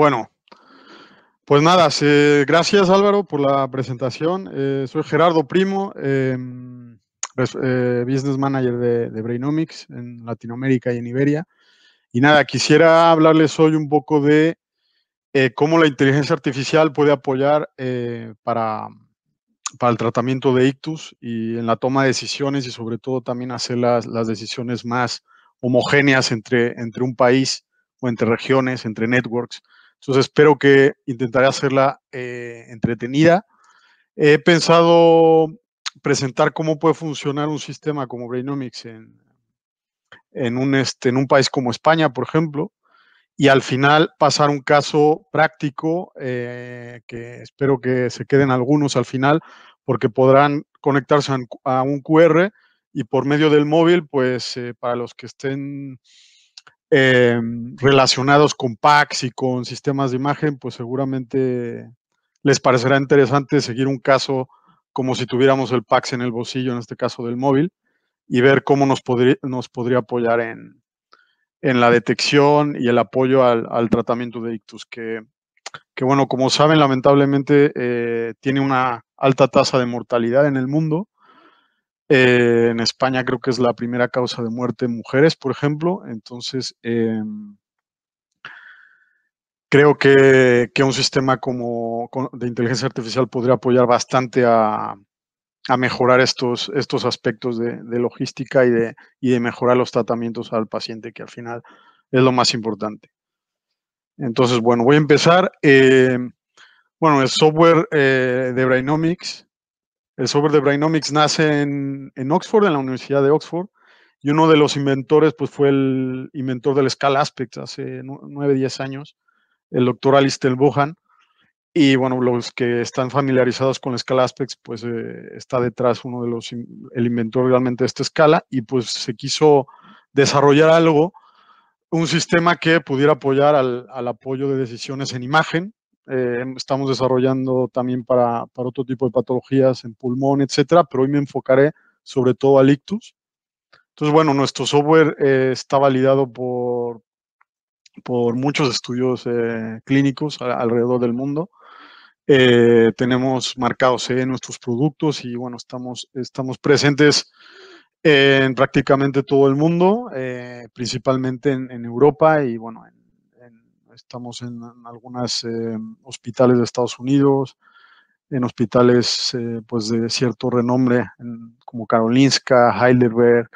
Bueno, pues nada, gracias Álvaro por la presentación. Eh, soy Gerardo Primo, em, eh, Business Manager de, Brainomics en Latinoamérica y en Iberia. Y nada, quisiera hablarles hoy un poco de eh, cómo la inteligencia artificial puede apoyar para, para, el tratamiento de ictus y en la toma de decisiones y sobre todo también hacer las, las decisiones más homogéneas entre, entre un país o entre regiones, entre networks. Entonces espero que intentaré hacerla eh, entretenida. He pensado presentar cómo puede funcionar un sistema como Brainomics en, en, un, este, en un país como España, por ejemplo, y al final pasar un caso práctico, eh, que espero que se queden algunos al final, porque podrán conectarse a un QR y por medio del móvil, pues eh, para los que estén Em, relacionados con packs y con sistemas de imagen, pues seguramente les parecerá interesante seguir un caso como si tuviéramos el PAX en el bolsillo, en este caso del móvil, y ver cómo nos, podría, nos podría apoyar en, la detección y el apoyo al, tratamiento de ictus, que, bueno, como saben, lamentablemente eh, tiene una alta tasa de mortalidad en el mundo eh, en España creo que es la primera causa de muerte en mujeres, por ejemplo. Entonces, em, creo que, un sistema como de inteligencia artificial podría apoyar bastante a, mejorar estos, estos aspectos de, logística y de, de, mejorar los tratamientos al paciente, que al final es lo más importante. Entonces, bueno, voy a empezar. Em, bueno, el software eh, de Brainomics el software de Brainomics nace en, Oxford, en la Universidad de Oxford, y uno de los inventores pues, fue el inventor del Scala Aspect hace 9, 10 años, el doctor Alistair Bohan. Y bueno, los que están familiarizados con la escala Aspects, pues eh, está detrás uno de los, el inventor realmente de esta escala, y pues se quiso desarrollar algo, un sistema que pudiera apoyar al apoyo de decisiones en imagen, eh, estamos desarrollando también para, para, otro tipo de patologías en pulmón, etcétera, pero hoy me enfocaré sobre todo a ictus. Entonces, bueno, nuestro software eh, está validado por, por muchos estudios eh, clínicos alrededor del mundo. tenemos marcados en nuestros productos y, bueno, estamos, estamos presentes en prácticamente todo el mundo, principalmente en, en Europa y, bueno, en estamos en, algunos eh, hospitales de Estados Unidos, en hospitales eh, pues de cierto renombre, como Karolinska, Heidelberg.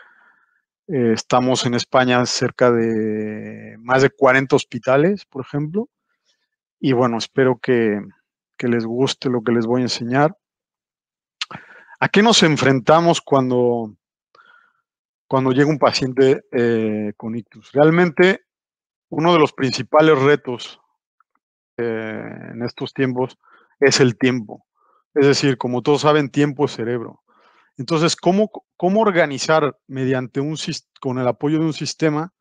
Eh, estamos en España cerca de más de 40 hospitales, por ejemplo. Y bueno, espero que, les guste lo que les voy a enseñar. ¿A qué nos enfrentamos cuando, cuando llega un paciente con ictus? Realmente uno de los principales retos eh, en estos tiempos es el tiempo. Es decir, como todos saben, tiempo es cerebro. Entonces, ¿cómo, cómo organizar mediante un con el apoyo de un sistema,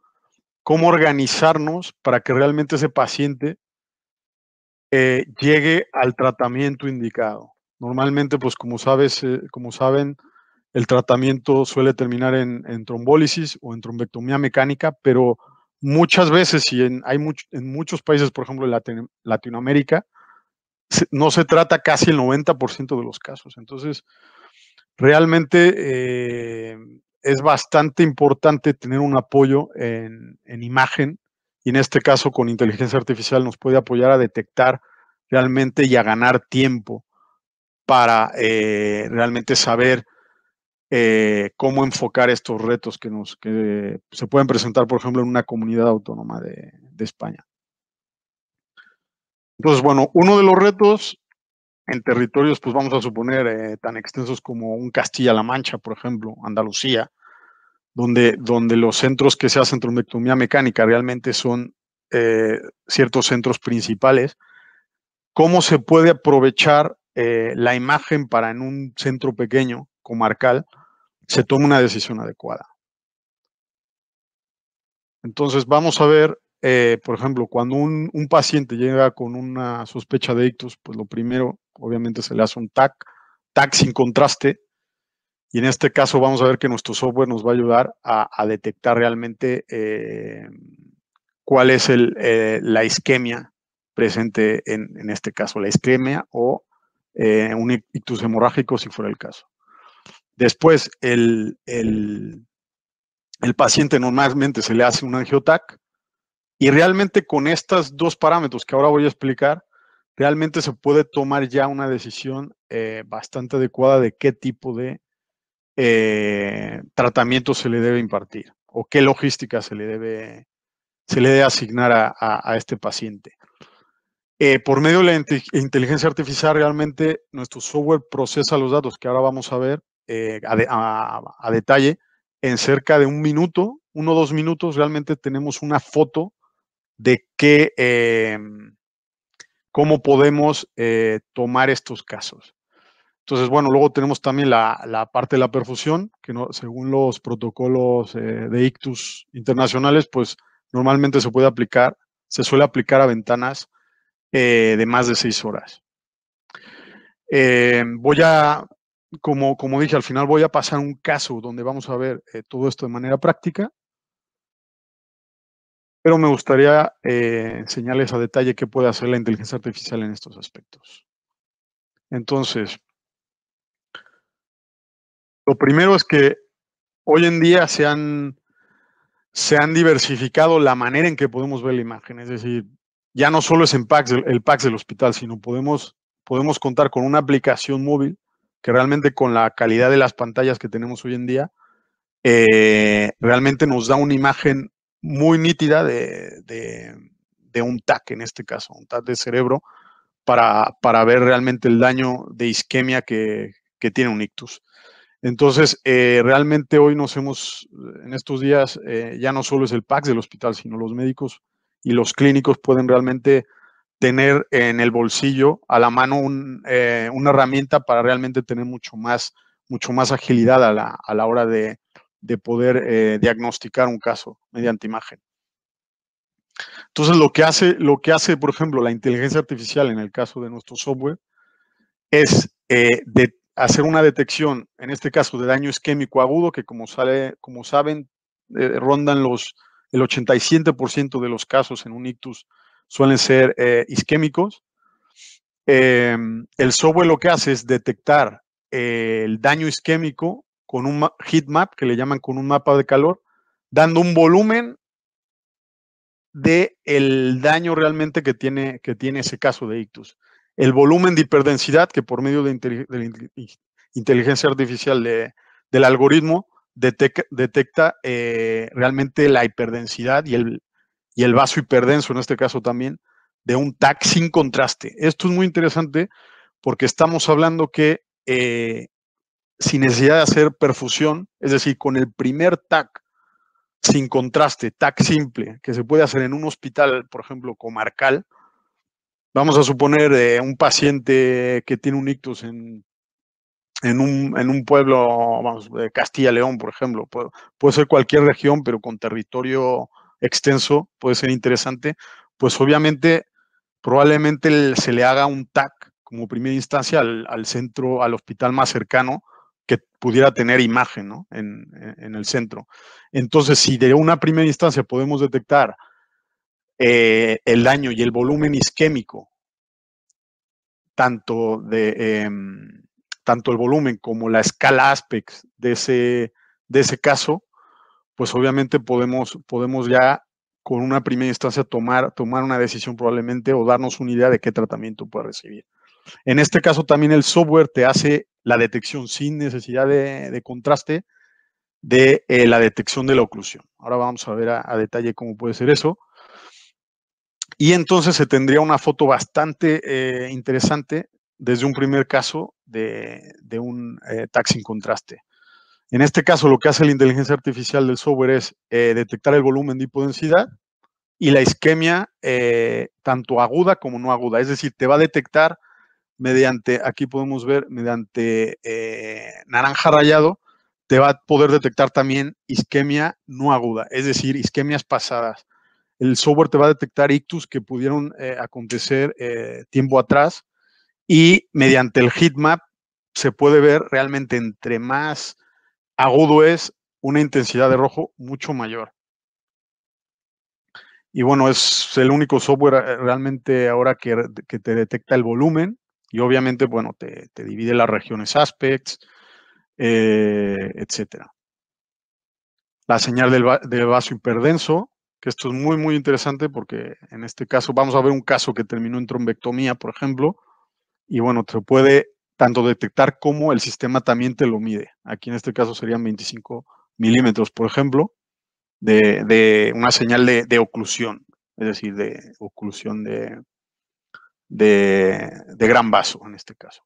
cómo organizarnos para que realmente ese paciente eh, llegue al tratamiento indicado? Normalmente, pues como sabes, eh, como saben, el tratamiento suele terminar en, en trombólisis o en trombectomía mecánica, pero muchas veces, y en, hay en muchos países, por ejemplo, en Latinoamérica, no se trata casi el 90% de los casos. Entonces, realmente eh, es bastante importante tener un apoyo en, imagen, y en este caso con inteligencia artificial nos puede apoyar a detectar realmente y a ganar tiempo para eh, realmente saber eh, cómo enfocar estos retos que, nos, se pueden presentar, por ejemplo, en una comunidad autónoma de, España. Entonces, bueno, uno de los retos en territorios, pues vamos a suponer, eh, tan extensos como un Castilla-La Mancha, por ejemplo, Andalucía, donde, donde los centros que se hacen trombectomía mecánica realmente son eh, ciertos centros principales, ¿cómo se puede aprovechar la imagen para en un centro pequeño, comarcal, se toma una decisión adecuada. Entonces vamos a ver, eh, por ejemplo, cuando un, paciente llega con una sospecha de ictus, pues lo primero, obviamente, se le hace un TAC, TAC sin contraste, y en este caso vamos a ver que nuestro software nos va a ayudar a, detectar realmente eh, cuál es eh, la isquemia presente en, en, este caso, la isquemia o un ictus hemorrágico si fuera el caso. Después, el, el, paciente normalmente se le hace un angiotac y realmente con estos dos parámetros que ahora voy a explicar, realmente se puede tomar ya una decisión eh, bastante adecuada de qué tipo de eh, tratamiento se le debe impartir o qué logística se le debe, se le debe asignar a, este paciente. Eh, por medio de la inteligencia artificial, realmente nuestro software procesa los datos que ahora vamos a ver eh, a, detalle, en cerca de un minuto, uno o dos minutos, realmente tenemos una foto de qué, em, cómo podemos eh, tomar estos casos. Entonces, bueno, luego tenemos también la, parte de la perfusión, que no, según los protocolos eh, de ictus internacionales, pues normalmente se puede aplicar, se suele aplicar a ventanas de más de seis horas. Em, voy a como, dije, al final voy a pasar un caso donde vamos a ver eh, todo esto de manera práctica, pero me gustaría eh, enseñarles a detalle qué puede hacer la inteligencia artificial en estos aspectos. Entonces, lo primero es que hoy en día se han, diversificado la manera en que podemos ver la imagen, es decir, ya no solo es en PAX, el, el PAX del hospital, sino podemos, podemos contar con una aplicación móvil que realmente con la calidad de las pantallas que tenemos hoy en día, eh, realmente nos da una imagen muy nítida de, un TAC en este caso, un TAC de cerebro, para, ver realmente el daño de isquemia que, tiene un ictus. Entonces, eh, realmente hoy nos hemos, en estos días, eh, ya no solo es el PAX del hospital, sino los médicos y los clínicos pueden realmente tener en el bolsillo a la mano eh, una herramienta para realmente tener mucho más, mucho más agilidad a la, hora de, poder eh, diagnosticar un caso mediante imagen. Entonces, lo que, hace, lo que hace, por ejemplo, la inteligencia artificial en el caso de nuestro software es eh, hacer una detección, en este caso, de daño isquémico agudo, que como, sale, como saben, rondan los, el 87% de los casos en un ictus suelen ser eh, isquémicos. Em, el software lo que hace es detectar eh, el daño isquémico con un heat map, que le llaman con un mapa de calor, dando un volumen de el daño realmente que tiene, que tiene ese caso de ictus. El volumen de hiperdensidad que por medio de, la inteligencia artificial del algoritmo detecta, eh, realmente la hiperdensidad y el, y el vaso hiperdenso en este caso también, de un TAC sin contraste. Esto es muy interesante porque estamos hablando que eh, sin necesidad de hacer perfusión, es decir, con el primer TAC sin contraste, TAC simple, que se puede hacer en un hospital, por ejemplo, comarcal, vamos a suponer eh, un paciente que tiene un ictus en, un, pueblo, vamos, de Castilla-León, por ejemplo, puede, ser cualquier región, pero con territorio extenso, puede ser interesante, pues obviamente probablemente se le haga un TAC como primera instancia al, centro, al hospital más cercano que pudiera tener imagen en, el centro. Entonces, si de una primera instancia podemos detectar eh, el daño y el volumen isquémico, tanto, de, em, tanto el volumen como la escala Aspex de ese, de ese caso, pues obviamente podemos, podemos ya con una primera instancia tomar, tomar una decisión probablemente o darnos una idea de qué tratamiento puede recibir. En este caso también el software te hace la detección sin necesidad de, contraste de eh, la detección de la oclusión. Ahora vamos a ver a, detalle cómo puede ser eso. Y entonces se tendría una foto bastante eh, interesante desde un primer caso de, un eh, taxi sin contraste. En este caso, lo que hace la inteligencia artificial del software es eh, detectar el volumen de hipodensidad y la isquemia, eh, tanto aguda como no aguda. Es decir, te va a detectar mediante, aquí podemos ver, mediante eh, naranja rayado, te va a poder detectar también isquemia no aguda, es decir, isquemias pasadas. El software te va a detectar ictus que pudieron acontecer tiempo atrás y mediante el heatmap se puede ver realmente entre más agudo es una intensidad de rojo mucho mayor. Y bueno, es el único software eh, realmente ahora que, te detecta el volumen y obviamente, bueno, te, divide las regiones aspects, eh, etcétera. La señal del, del vaso hiperdenso, que esto es muy, muy interesante porque en este caso vamos a ver un caso que terminó en trombectomía, por ejemplo, y bueno, te puede tanto detectar como el sistema también te lo mide. Aquí en este caso serían 25 milímetros, por ejemplo, de, una señal de, oclusión, es decir, de oclusión de, de, gran vaso en este caso.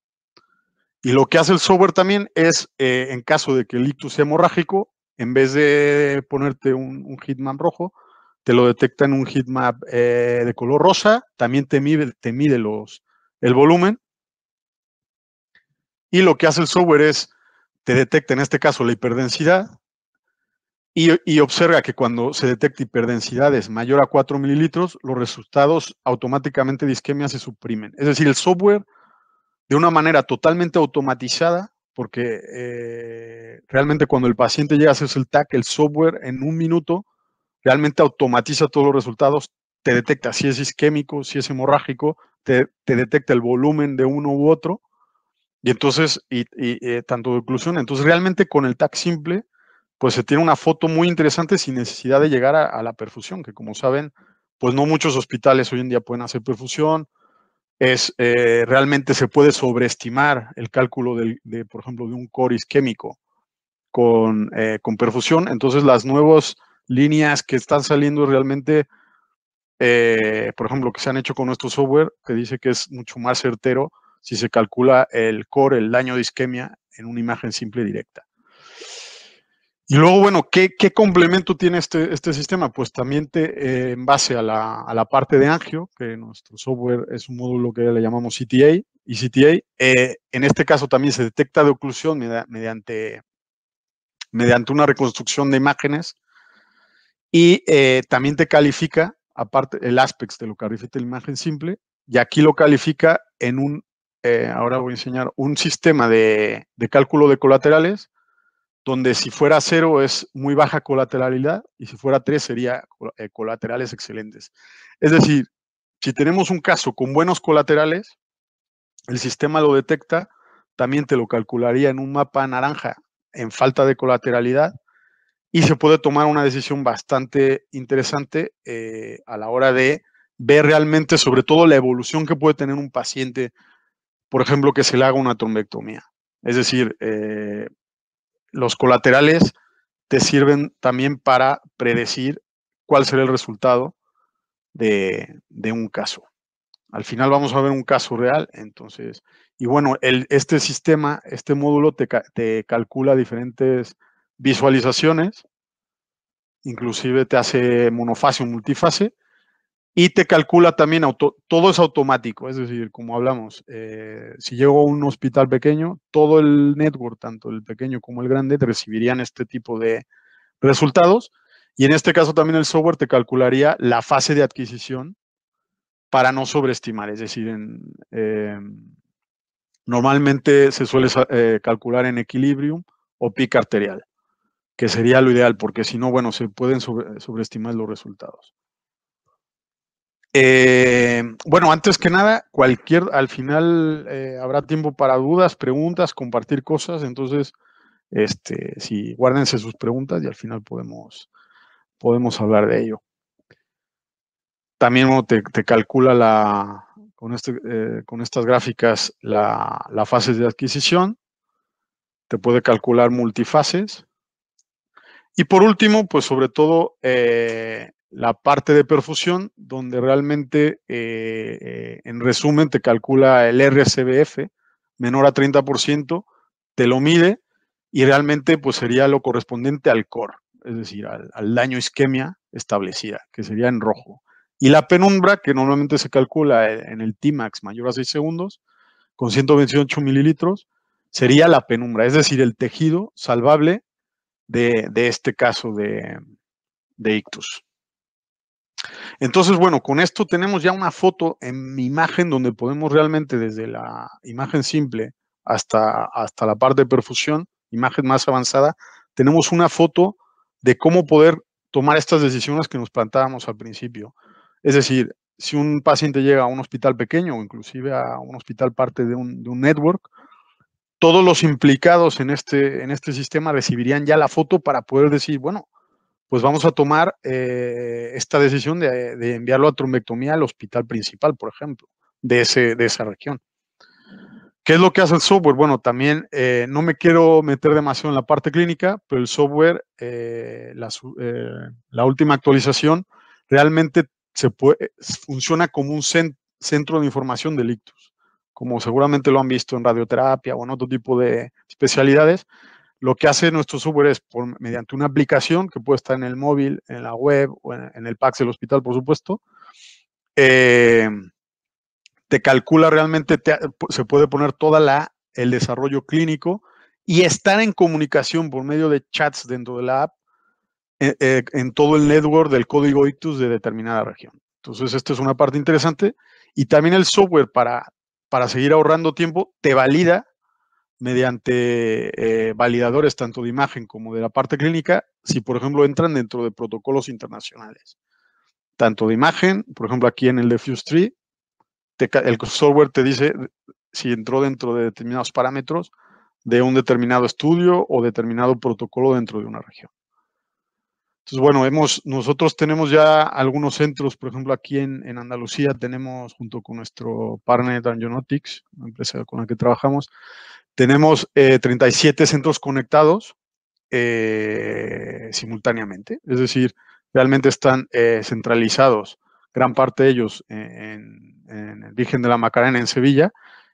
Y lo que hace el software también es, eh, en caso de que el ictus sea hemorrágico, en vez de ponerte un, un hitmap rojo, te lo detecta en un heatmap eh, de color rosa, también te mide, te mide los, el volumen y lo que hace el software es, te detecta en este caso la hiperdensidad y, y observa que cuando se detecta hiperdensidades mayor a 4 mililitros, los resultados automáticamente de isquemia se suprimen. Es decir, el software de una manera totalmente automatizada, porque eh, realmente cuando el paciente llega a hacerse el TAC, el software en un minuto realmente automatiza todos los resultados, te detecta si es isquémico, si es hemorrágico, te, te detecta el volumen de uno u otro y entonces, y, eh, tanto de oclusión, entonces realmente con el tag simple, pues se tiene una foto muy interesante sin necesidad de llegar a, la perfusión, que como saben, pues no muchos hospitales hoy en día pueden hacer perfusión. Es, eh, realmente se puede sobreestimar el cálculo, de, por ejemplo, de un core isquémico eh, con, perfusión. Entonces, las nuevas líneas que están saliendo realmente, por ejemplo, que se han hecho con nuestro software, que dice que es mucho más certero, si se calcula el core, el daño de isquemia, en una imagen simple directa. Y luego, bueno, ¿qué, complemento tiene este, este, sistema? Pues también eh, en base a la, parte de Angio, que nuestro software es un módulo que le llamamos CTA, y CTA, eh, en este caso también se detecta de oclusión mediante, mediante una reconstrucción de imágenes y eh, también te califica, aparte, el aspecto de lo que califica la imagen simple y aquí lo califica en un eh, ahora voy a enseñar un sistema de, cálculo de colaterales, donde si fuera cero es muy baja colateralidad y si fuera tres sería eh, colaterales excelentes. Es decir, si tenemos un caso con buenos colaterales, el sistema lo detecta, también te lo calcularía en un mapa naranja en falta de colateralidad y se puede tomar una decisión bastante interesante eh, a la hora de ver realmente sobre todo la evolución que puede tener un paciente por ejemplo, que se le haga una trombectomía. Es decir, eh, los colaterales te sirven también para predecir cuál será el resultado de, un caso. Al final vamos a ver un caso real, entonces, y bueno, este sistema, este módulo te, te, calcula diferentes visualizaciones, inclusive te hace monofase o multifase, y te calcula también, todo es automático, es decir, como hablamos, eh, si llego a un hospital pequeño, todo el network, tanto el pequeño como el grande, recibirían este tipo de resultados. Y en este caso también el software te calcularía la fase de adquisición para no sobreestimar, es decir, eh, normalmente se suele eh, calcular en equilibrio o pico arterial, que sería lo ideal, porque si no, bueno, se pueden sobreestimar los resultados. Eh, bueno, antes que nada, cualquier, al final eh, habrá tiempo para dudas, preguntas, compartir cosas. Entonces, este, si sí, guárdense sus preguntas y al final podemos, podemos hablar de ello. También te, calcula la, con, este, eh, estas gráficas la, fase de adquisición. Te puede calcular multifases. Y por último, pues sobre todo, la parte de perfusión, donde realmente, eh, eh, en resumen, te calcula el RCBF menor a 30%, te lo mide y realmente pues, sería lo correspondiente al core, es decir, al, daño isquemia establecida, que sería en rojo. Y la penumbra, que normalmente se calcula en el TMAX mayor a 6 segundos, con 128 mililitros, sería la penumbra, es decir, el tejido salvable de, este caso de ictus. Entonces, bueno, con esto tenemos ya una foto en imagen donde podemos realmente desde la imagen simple hasta, hasta la parte de perfusión, imagen más avanzada, tenemos una foto de cómo poder tomar estas decisiones que nos plantábamos al principio. Es decir, si un paciente llega a un hospital pequeño o inclusive a un hospital parte de un, de un network, todos los implicados en este, en este sistema recibirían ya la foto para poder decir, bueno, pues vamos a tomar eh, esta decisión de, enviarlo a trombectomía al hospital principal, por ejemplo, de, de esa región. ¿Qué es lo que hace el software? Bueno, también eh, no me quiero meter demasiado en la parte clínica, pero el software, eh, la, última actualización, realmente se funciona como un centro de información de como seguramente lo han visto en radioterapia o en otro tipo de especialidades lo que hace nuestro software es, por, mediante una aplicación que puede estar en el móvil, en la web o en, el PAX del hospital, por supuesto, eh, te calcula realmente, se puede poner toda la el desarrollo clínico y estar en comunicación por medio de chats dentro de la app eh, eh, en todo el network del código ictus de determinada región. Entonces, esta es una parte interesante. Y también el software para, para seguir ahorrando tiempo te valida mediante eh, validadores tanto de imagen como de la parte clínica, si por ejemplo entran dentro de protocolos internacionales. Tanto de imagen, por ejemplo aquí en el de Tree, el software te dice si entró dentro de determinados parámetros de un determinado estudio o determinado protocolo dentro de una región. Entonces, bueno, hemos, nosotros tenemos ya algunos centros, por ejemplo, aquí en, en Andalucía tenemos, junto con nuestro partner Angionotics, una empresa con la que trabajamos, tenemos 37 eh, centros conectados eh, simultáneamente, es decir, realmente están eh, centralizados, gran parte de ellos en, el Virgen de la Macarena, en Sevilla,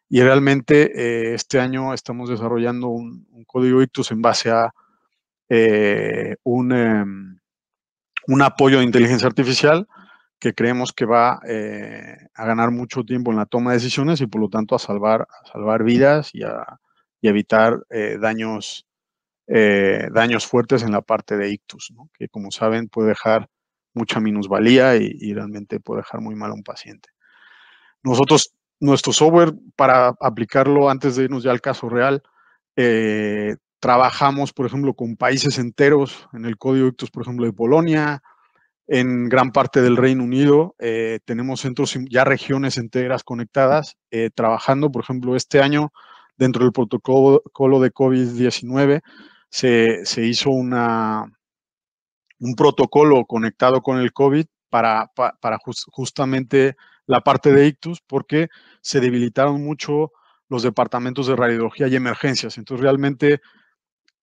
y realmente este año estamos desarrollando un, código ictus en base a un, em, un, apoyo de inteligencia artificial que creemos que va a ganar mucho tiempo en la toma de decisiones y por lo tanto a salvar, a salvar vidas y a, y evitar eh, daños, eh, daños fuertes en la parte de ictus, que como saben puede dejar mucha minusvalía y, realmente puede dejar muy mal a un paciente. Nosotros, nuestro software, para aplicarlo antes de irnos ya al caso real, eh, trabajamos, por ejemplo, con países enteros, en el código ictus, por ejemplo, de Polonia, en gran parte del Reino Unido. tenemos centros, ya regiones enteras conectadas, trabajando, por ejemplo, este año dentro del protocolo de COVID-19 se, hizo una, un protocolo conectado con el COVID para, justamente la parte de ictus porque se debilitaron mucho los departamentos de radiología y emergencias. Entonces, realmente,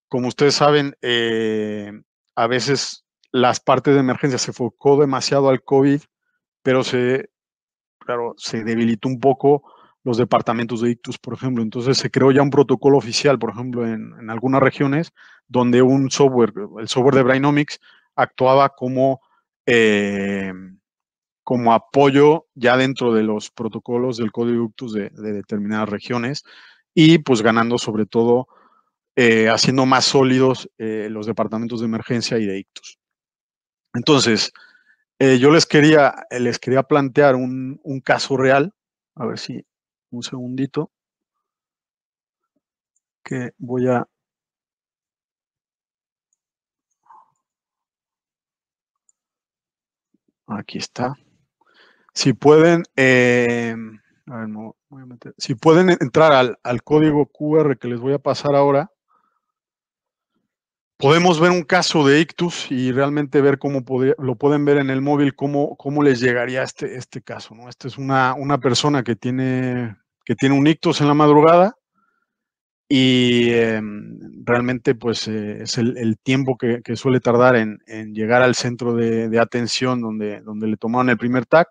como ustedes saben, eh, a veces las partes de emergencia se focó demasiado al COVID, pero se, claro, se debilitó un poco los departamentos de ictus, por ejemplo. Entonces se creó ya un protocolo oficial, por ejemplo, en, algunas regiones, donde un software, el software de Brainomics, actuaba como, eh, como apoyo ya dentro de los protocolos del código ictus de, determinadas regiones y pues ganando sobre todo, eh, haciendo más sólidos eh, los departamentos de emergencia y de ictus. Entonces, yo les quería, les quería plantear un, un caso real, a ver si, un segundito que voy a aquí está si pueden em, si pueden entrar al, al código QR que les voy a pasar ahora podemos ver un caso de ictus y realmente ver cómo lo pueden ver en el móvil, cómo, cómo les llegaría este, este caso. ¿no? Esta es una, una, persona que tiene, que tiene un ictus en la madrugada y em, realmente pues eh, es el, tiempo que, suele tardar en, llegar al centro de, atención donde, donde le tomaron el primer TAC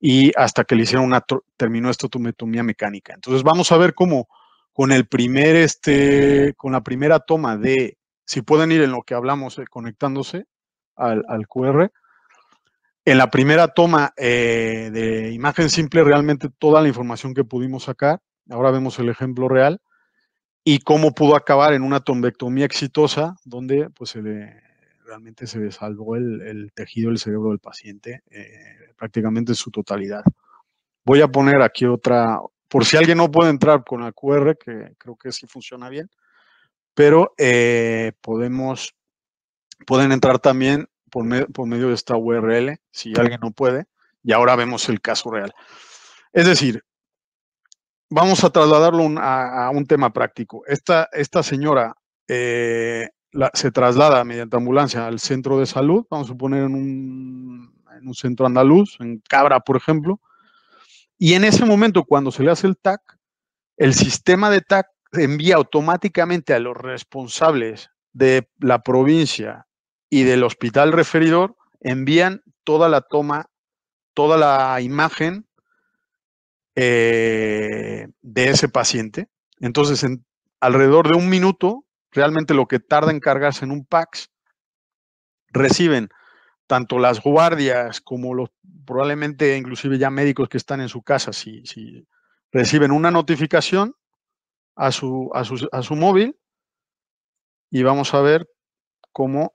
y hasta que le hicieron una, terminó esta tumetomía mecánica. Entonces vamos a ver cómo con el primer, este, con la primera toma de si pueden ir en lo que hablamos eh, conectándose al, QR. En la primera toma eh, de imagen simple, realmente toda la información que pudimos sacar. Ahora vemos el ejemplo real y cómo pudo acabar en una tombectomía exitosa, donde pues, se realmente se le salvó el, tejido del cerebro del paciente eh, prácticamente en su totalidad. Voy a poner aquí otra, por si alguien no puede entrar con el QR, que creo que sí funciona bien, pero eh, podemos, pueden entrar también por, medio de esta URL, si alguien no puede, y ahora vemos el caso real. Es decir, vamos a trasladarlo a, un tema práctico. Esta, esta señora eh, se traslada mediante ambulancia al centro de salud, vamos a poner en un, en un, centro andaluz, en Cabra, por ejemplo, y en ese momento, cuando se le hace el TAC, el sistema de TAC envía automáticamente a los responsables de la provincia y del hospital referidor, envían toda la toma, toda la imagen eh, de ese paciente. Entonces, en alrededor de un minuto, realmente lo que tarda en cargarse en un PAX, reciben tanto las guardias como los probablemente inclusive ya médicos que están en su casa, si reciben una notificación, a su, a su, a su móvil y vamos a ver cómo,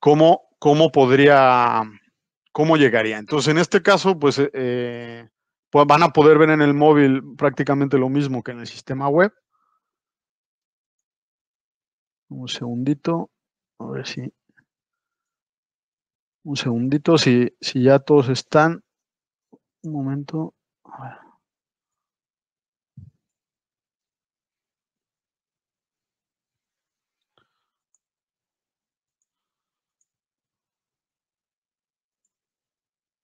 cómo, cómo podría, cómo llegaría. Entonces, en este caso, pues, eh, eh, pues van a poder ver en el móvil prácticamente lo mismo que en el sistema web. Un segundito, a ver si... Un segundito, si, si ya todos están. Un momento. A ver.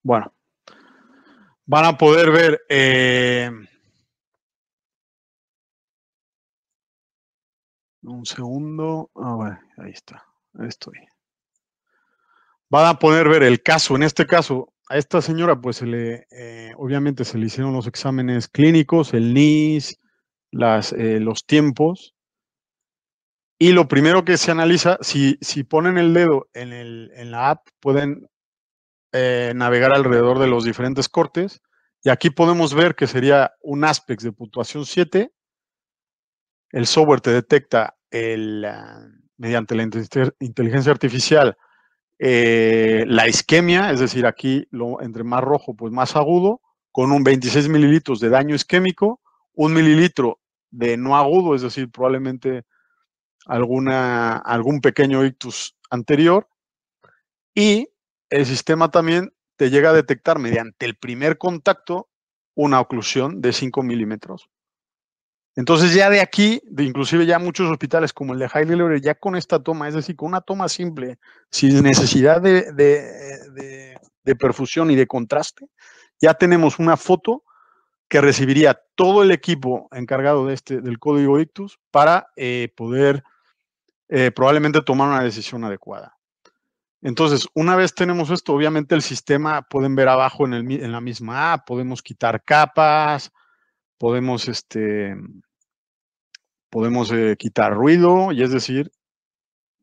Bueno, van a poder ver eh, un segundo. Ah, ahí está. Ahí estoy. Van a poder ver el caso. En este caso, a esta señora, pues se le, eh, obviamente se le hicieron los exámenes clínicos, el NIS, las, eh, los tiempos. Y lo primero que se analiza, si, si ponen el dedo en, el, en la app, pueden eh, navegar alrededor de los diferentes cortes. Y aquí podemos ver que sería un aspecto de puntuación 7. El software te detecta el, ah, mediante la inteligencia artificial eh, la isquemia, es decir, aquí lo, entre más rojo, pues más agudo, con un 26 mililitros de daño isquémico, un mililitro de no agudo, es decir, probablemente alguna, algún pequeño ictus anterior, y el sistema también te llega a detectar mediante el primer contacto una oclusión de 5 milímetros. Entonces ya de aquí, de inclusive ya muchos hospitales como el de Heidelberg, ya con esta toma, es decir, con una toma simple, sin necesidad de, perfusión y de contraste, ya tenemos una foto que recibiría todo el equipo encargado de este, del código ICTUS para eh, poder eh, probablemente tomar una decisión adecuada. Entonces, una vez tenemos esto, obviamente el sistema pueden ver abajo en, la misma app, podemos quitar capas, podemos, este, podemos eh, quitar ruido, y es decir,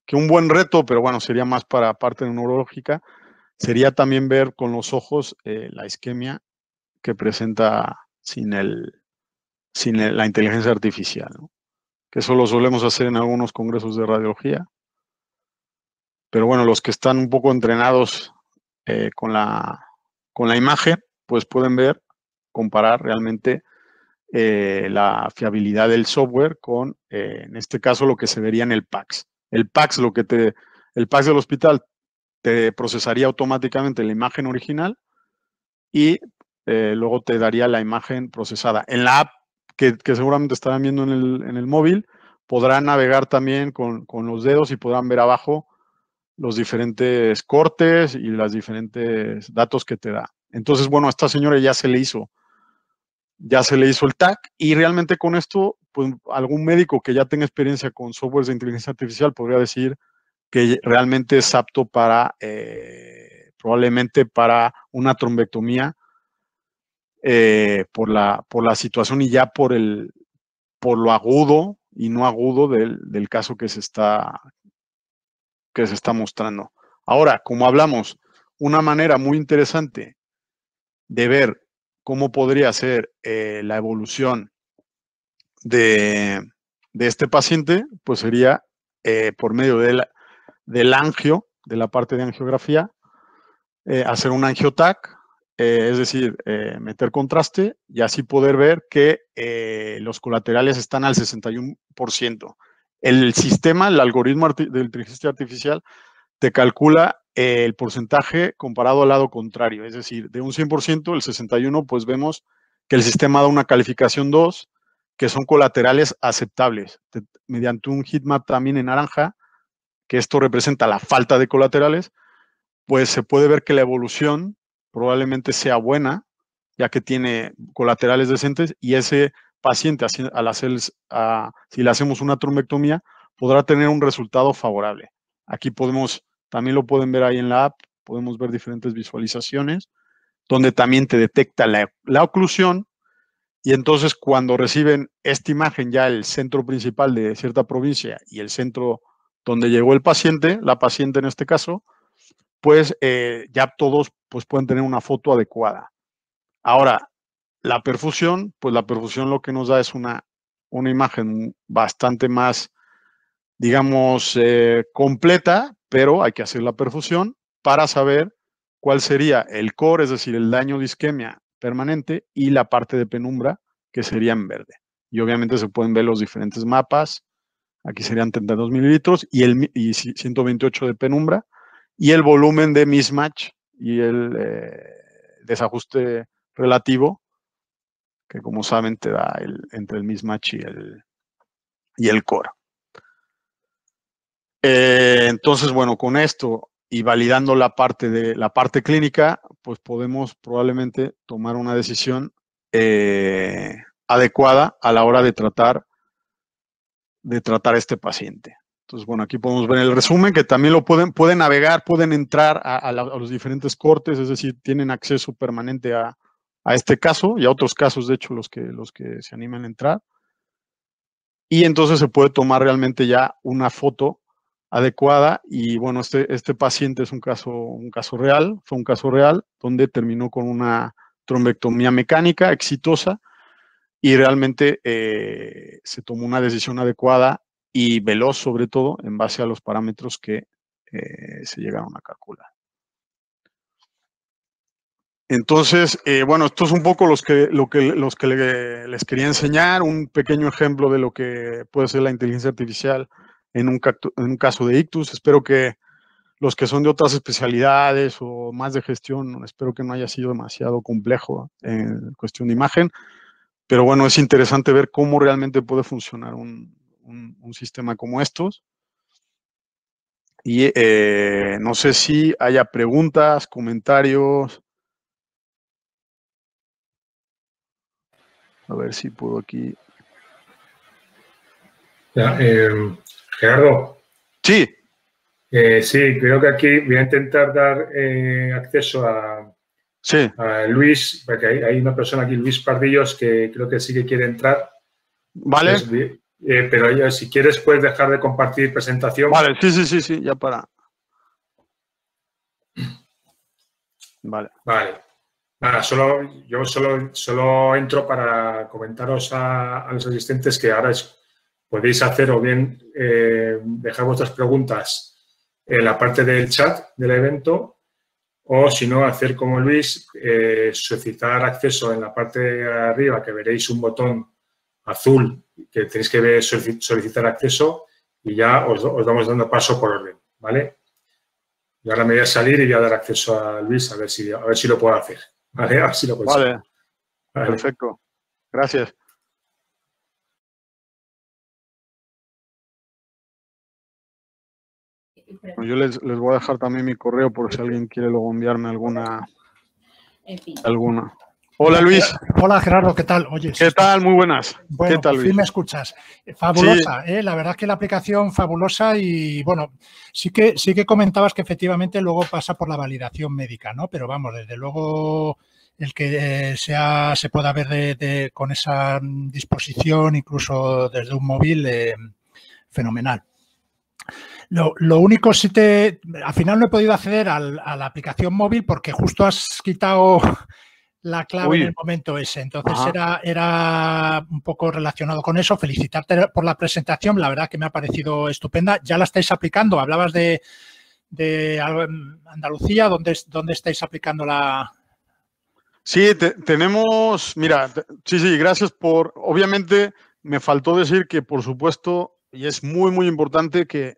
que un buen reto, pero bueno, sería más para parte neurológica, sería también ver con los ojos eh, la isquemia que presenta sin, la inteligencia artificial, que eso lo solemos hacer en algunos congresos de radiología. Pero bueno, los que están un poco entrenados eh, con, la, con la imagen, pues pueden ver, comparar realmente eh, la fiabilidad del software con, eh, en este caso, lo que se vería en el PAX. El PAX, lo que te, el del hospital te procesaría automáticamente la imagen original y luego te daría la imagen procesada. En la app que, seguramente estarán viendo en el, móvil, podrán navegar también con, los dedos y podrán ver abajo los diferentes cortes y los diferentes datos que te da. Entonces, bueno, a esta señora ya se le hizo, ya se le hizo el TAC y realmente con esto, pues algún médico que ya tenga experiencia con softwares de inteligencia artificial podría decir que realmente es apto para, eh, probablemente para una trombectomía eh, por, la, por la situación y ya por, el, por lo agudo y no agudo del, del caso que se está, que se está mostrando. Ahora, como hablamos, una manera muy interesante de ver cómo podría ser eh, la evolución de, este paciente, pues sería eh, por medio del angio, de la parte de angiografía, eh, hacer un angiotac, es decir, meter contraste y así poder ver que los colaterales están al 61% el sistema, el algoritmo del inteligencia artificial, te calcula el porcentaje comparado al lado contrario. Es decir, de un 100%, el 61, pues vemos que el sistema da una calificación 2, que son colaterales aceptables. mediante un heatmap también en naranja, que esto representa la falta de colaterales, pues se puede ver que la evolución probablemente sea buena, ya que tiene colaterales decentes y ese paciente, a hacer, si le hacemos una trombectomía, podrá tener un resultado favorable. Aquí podemos, también lo pueden ver ahí en la app, podemos ver diferentes visualizaciones, donde también te detecta la, oclusión, y entonces cuando reciben esta imagen ya el centro principal de cierta provincia y el centro donde llegó el paciente, la paciente en este caso, pues eh, ya todos pues, pueden tener una foto adecuada. Ahora, la perfusión, pues la perfusión lo que nos da es una, una imagen bastante más, digamos, eh, completa, pero hay que hacer la perfusión para saber cuál sería el core, es decir, el daño de isquemia permanente y la parte de penumbra que sería en verde. Y obviamente se pueden ver los diferentes mapas. Aquí serían 32 mililitros y, el, 128 de penumbra. Y el volumen de mismatch y el eh, desajuste relativo que como saben te da el, entre el mismatch y el, y el core. Eh, entonces, bueno, con esto y validando la parte de la parte clínica, pues podemos probablemente tomar una decisión eh, adecuada a la hora de tratar de tratar este paciente. Entonces, bueno, aquí podemos ver el resumen, que también lo pueden, pueden navegar, pueden entrar a los diferentes cortes, es decir, tienen acceso permanente a, a este caso y a otros casos, de hecho, los que, los que se animan a entrar. Y entonces se puede tomar realmente ya una foto adecuada y bueno, este, este paciente es un caso, un caso real, fue un caso real donde terminó con una trombectomía mecánica exitosa y realmente eh, se tomó una decisión adecuada y veloz sobre todo en base a los parámetros que eh, se llegaron a calcular. Entonces, eh, bueno, esto es un poco los que, los que les quería enseñar, un pequeño ejemplo de lo que puede ser la inteligencia artificial en un, caso de ictus. Espero que los que son de otras especialidades o más de gestión, espero que no haya sido demasiado complejo en cuestión de imagen. Pero bueno, es interesante ver cómo realmente puede funcionar un, sistema como estos. Y eh, no sé si haya preguntas, comentarios. A ver si puedo aquí. Em, Gerardo. Sí. Eh, sí, creo que aquí voy a intentar dar eh, acceso a, Luis, porque hay, una persona aquí, Luis Pardillos, que creo que sí que quiere entrar. Vale. Eh, pero si quieres puedes dejar de compartir presentación. Vale, sí, sí, sí, sí, ya para. Vale. Vale. Nada, solo, yo solo, solo entro para comentaros a, los asistentes que ahora podéis hacer o bien eh, dejar vuestras preguntas en la parte del chat del evento o si no, hacer como Luis, eh, solicitar acceso en la parte de arriba que veréis un botón azul que tenéis que ver, solicitar acceso y ya os, os vamos dando paso por orden, ¿vale? Y ahora me voy a salir y voy a dar acceso a Luis a ver si, a ver si lo puedo hacer. Vale, Perfecto. Gracias. Pues yo les, voy a dejar también mi correo por si alguien quiere luego enviarme alguna. Alguna. Hola Luis. Hola Gerardo, ¿qué tal? Oye, ¿qué tal? Muy buenas. ¿qué tal, Luis? me escuchas. Fabulosa, eh, la verdad es que la aplicación fabulosa y bueno, sí que sí que comentabas que efectivamente luego pasa por la validación médica, ¿no? Pero vamos, desde luego el que eh, sea se pueda ver de, con esa disposición, incluso desde un móvil, eh, fenomenal. Lo, lo, único, si te. Al final no he podido acceder a la aplicación móvil porque justo has quitado la clave en el momento ese. Entonces era, era un poco relacionado con eso. Felicitarte por la presentación, la verdad que me ha parecido estupenda. Ya la estáis aplicando, hablabas de, de Andalucía, ¿dónde, dónde estáis aplicando la... Sí, tenemos, mira, sí, sí, gracias por, obviamente me faltó decir que por supuesto, y es muy, muy importante que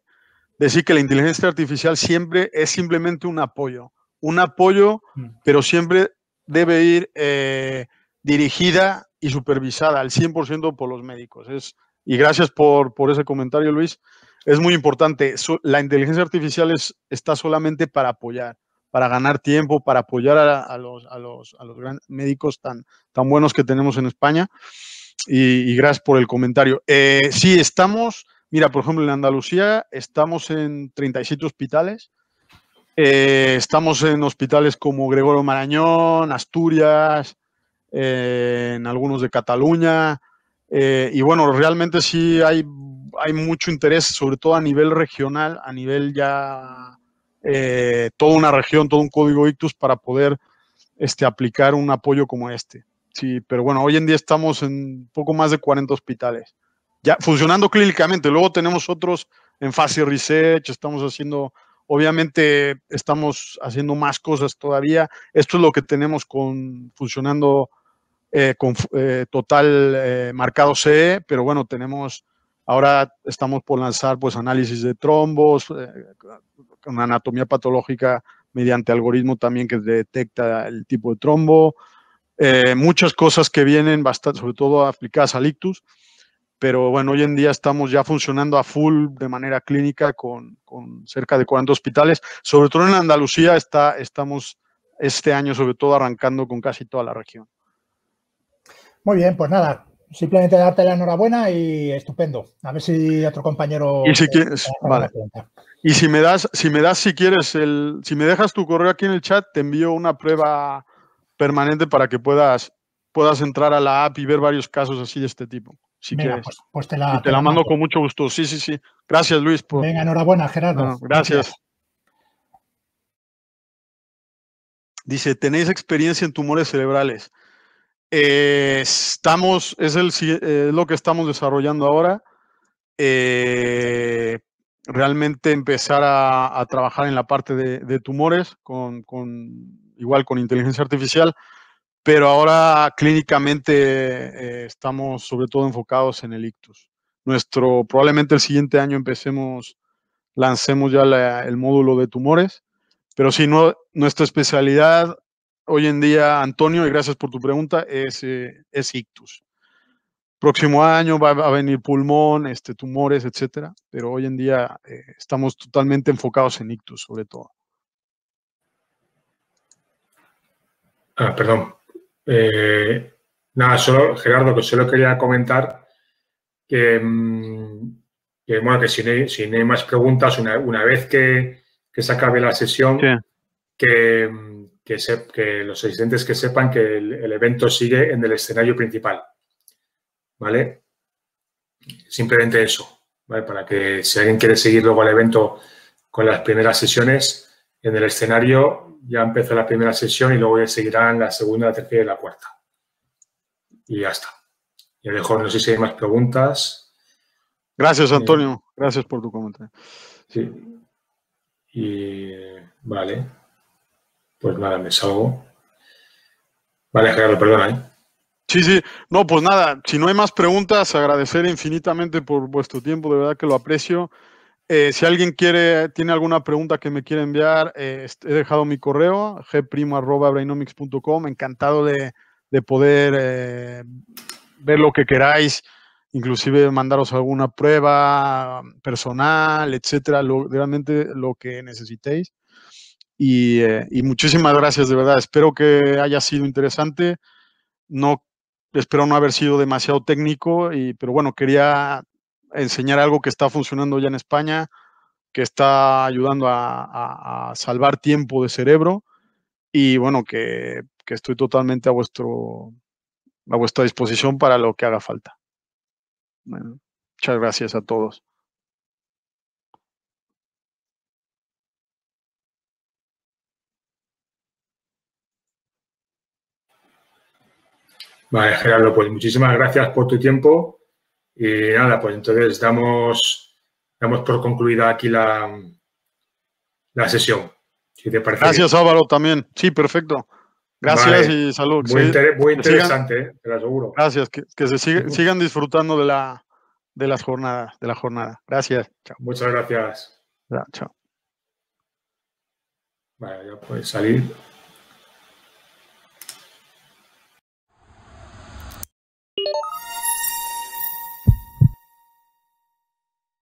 decir que la inteligencia artificial siempre es simplemente un apoyo, un apoyo, mm. pero siempre debe ir eh, dirigida y supervisada al 100% por los médicos. Es, y gracias por, ese comentario, Luis. Es muy importante. La inteligencia artificial es, está solamente para apoyar, para ganar tiempo, para apoyar a, los, a médicos tan, tan buenos que tenemos en España. Y, gracias por el comentario. Eh, sí, estamos, mira, por ejemplo, en Andalucía estamos en 37 hospitales eh, estamos en hospitales como Gregorio Marañón, Asturias, eh, en algunos de Cataluña. Eh, y bueno, realmente sí hay, hay mucho interés, sobre todo a nivel regional, a nivel ya toda una región, todo un código ictus para poder este, aplicar un apoyo como este. Sí, pero bueno, hoy en día estamos en poco más de 40 hospitales, ya funcionando clínicamente. Luego tenemos otros en fase research, estamos haciendo Obviamente estamos haciendo más cosas todavía. Esto es lo que tenemos con funcionando eh, con eh, total eh, marcado CE, pero bueno, tenemos ahora estamos por lanzar pues análisis de trombos, con anatomía patológica mediante algoritmo también que detecta el tipo de trombo, muchas cosas que vienen bastante, sobre todo aplicadas al ictus pero bueno, hoy en día estamos ya funcionando a full de manera clínica con, cerca de 40 hospitales. Sobre todo en Andalucía está, estamos este año sobre todo arrancando con casi toda la región. Muy bien, pues nada, simplemente darte la enhorabuena y estupendo. A ver si otro compañero. Y si, quieres, y si me das, si me das, si quieres, el, si me dejas tu correo aquí en el chat, te envío una prueba permanente para que puedas puedas entrar a la app y ver varios casos así de este tipo. Si quieres. Pues, pues, te, la, te, la, mando, con mucho gusto. Sí, sí, sí. Gracias, Luis. Venga, enhorabuena, Gerardo. Ah, gracias. Dice, ¿tenéis experiencia en tumores cerebrales? Eh, estamos, eh, es lo que estamos desarrollando ahora. Eh, realmente empezar a, trabajar en la parte de, tumores, con, igual con inteligencia artificial pero ahora clínicamente eh, estamos sobre todo enfocados en el ictus. Nuestro, probablemente el siguiente año empecemos, lancemos ya el módulo de tumores, pero si no, nuestra especialidad hoy en día, Antonio, y gracias por tu pregunta, es, eh, ictus. Próximo año va a venir pulmón, este, tumores, etcétera, pero hoy en día eh, estamos totalmente enfocados en ictus, sobre todo. Ah, perdón, eh, nada, solo, Gerardo, que solo quería comentar que, mm, bueno, que si no, hay, más preguntas, una, una vez que, se acabe la sesión, que, mm, que, los asistentes que sepan que el, el, evento sigue en el escenario principal. ¿Vale? Simplemente eso, ¿vale? Para que si alguien quiere seguir luego el evento con las primeras sesiones, en el escenario ya empezó la primera sesión y luego ya seguirán la segunda, la tercera y la cuarta. Y ya está. Ya mejor no sé si hay más preguntas. Gracias, eh, Antonio. Gracias por tu comentario. Sí. Y vale. Pues nada, me salgo. Vale, Gerardo, perdona. ¿eh? Sí, sí. No, pues nada. Si no hay más preguntas, agradecer infinitamente por vuestro tiempo. De verdad que lo aprecio. Eh, si alguien quiere, tiene alguna pregunta que me quiere enviar, eh, he dejado mi correo, gprimo.brainomics.com. Encantado de, poder eh, ver lo que queráis, inclusive mandaros alguna prueba personal, etcétera, lo, realmente lo que necesitéis. Y, muchísimas gracias, de verdad. Espero que haya sido interesante. No espero no haber sido demasiado técnico, y, pero bueno, quería enseñar algo que está funcionando ya en España, que está ayudando a, salvar tiempo de cerebro y bueno, que, estoy totalmente a, vuestro, a vuestra disposición para lo que haga falta. muchas gracias a todos. Vale, Gerardo, pues muchísimas gracias por tu tiempo y nada, pues entonces damos, por concluida aquí la, la sesión. Si te parece Gracias, Álvaro, también. Sí, perfecto. Gracias y salud. Muy, interesante, eh, te lo aseguro. Gracias, que, se sigan disfrutando de la, de las jornadas, de la jornada. Gracias. Muchas gracias. chao. Vale, ya puedes salir.